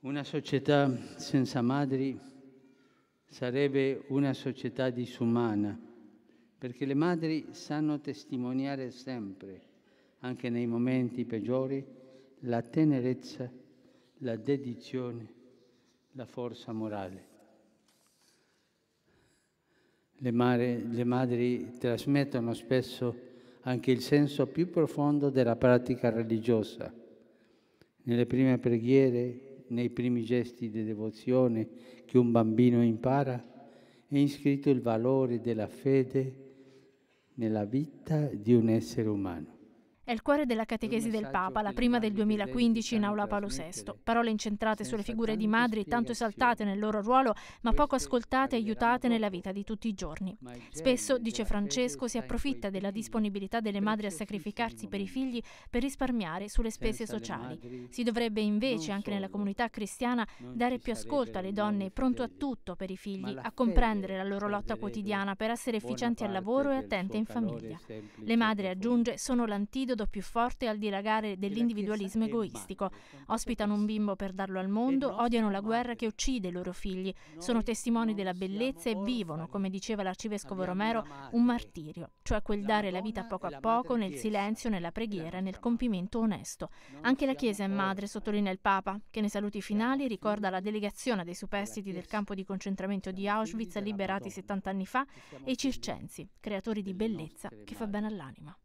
Una società senza madri sarebbe una società disumana, perché le madri sanno testimoniare sempre, anche nei momenti peggiori, la tenerezza, la dedizione, la forza morale. Le, mare, le madri trasmettono spesso anche il senso più profondo della pratica religiosa. Nelle prime preghiere nei primi gesti di devozione che un bambino impara, è iscritto il valore della fede nella vita di un essere umano. È il cuore della catechesi del Papa, la prima del 2015 in Aula Paolo VI. Parole incentrate sulle figure di madri, tanto esaltate nel loro ruolo, ma poco ascoltate e aiutate nella vita di tutti i giorni. Spesso, dice Francesco, si approfitta della disponibilità delle madri a sacrificarsi per i figli per risparmiare sulle spese sociali. Si dovrebbe invece, anche nella comunità cristiana, dare più ascolto alle donne pronto a tutto per i figli, a comprendere la loro lotta quotidiana per essere efficienti al lavoro e attente in famiglia. Le madri, aggiunge, sono l'antidoto periodo più forte al dilagare dell'individualismo egoistico. Ospitano un bimbo per darlo al mondo, odiano la guerra che uccide i loro figli, sono testimoni della bellezza e vivono, come diceva l'arcivescovo Romero, un martirio, cioè quel dare la vita poco a poco nel silenzio, nella preghiera, nel compimento onesto. Anche la Chiesa è madre, sottolinea il Papa, che nei saluti finali ricorda la delegazione dei superstiti del campo di concentramento di Auschwitz liberati 70 anni fa e i circensi, creatori di bellezza che fa bene all'anima.